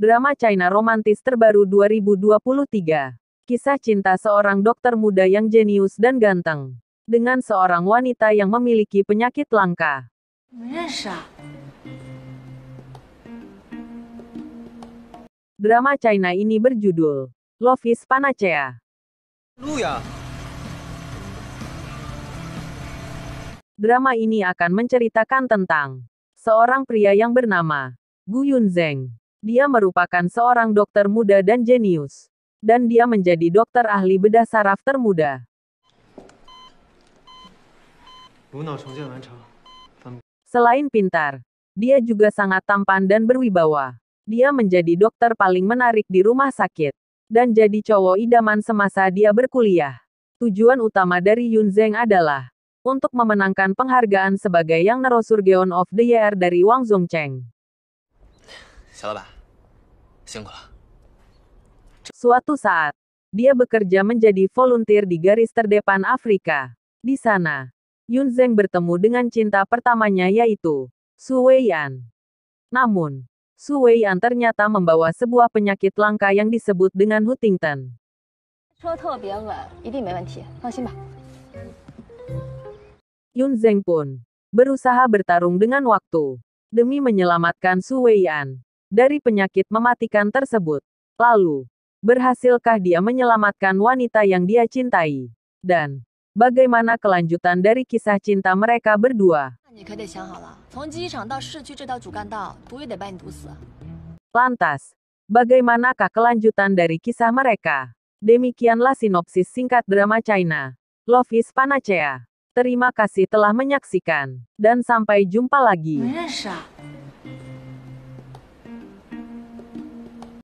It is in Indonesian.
Drama China Romantis terbaru 2023. Kisah cinta seorang dokter muda yang jenius dan ganteng. Dengan seorang wanita yang memiliki penyakit langka. Drama China ini berjudul Love is Panacea. Lu ya. Drama ini akan menceritakan tentang seorang pria yang bernama Gu Yunzeng dia merupakan seorang dokter muda dan jenius. Dan dia menjadi dokter ahli bedah saraf termuda. Selain pintar, dia juga sangat tampan dan berwibawa. Dia menjadi dokter paling menarik di rumah sakit. Dan jadi cowok idaman semasa dia berkuliah. Tujuan utama dari Yun Zheng adalah untuk memenangkan penghargaan sebagai Yang Nerosurgeon of the Year dari Wang Zhongcheng. Suatu saat, dia bekerja menjadi volunteer di garis terdepan Afrika. Di sana, Yun Zeng bertemu dengan cinta pertamanya yaitu Su Weiyan. Namun, Su Weiyan ternyata membawa sebuah penyakit langka yang disebut dengan Huntington. Yun Zeng pun berusaha bertarung dengan waktu demi menyelamatkan Su Weiyan dari penyakit mematikan tersebut. Lalu, berhasilkah dia menyelamatkan wanita yang dia cintai? Dan, bagaimana kelanjutan dari kisah cinta mereka berdua? Lantas, bagaimanakah kelanjutan dari kisah mereka? Demikianlah sinopsis singkat drama China. Love is Panacea. Terima kasih telah menyaksikan, dan sampai jumpa lagi.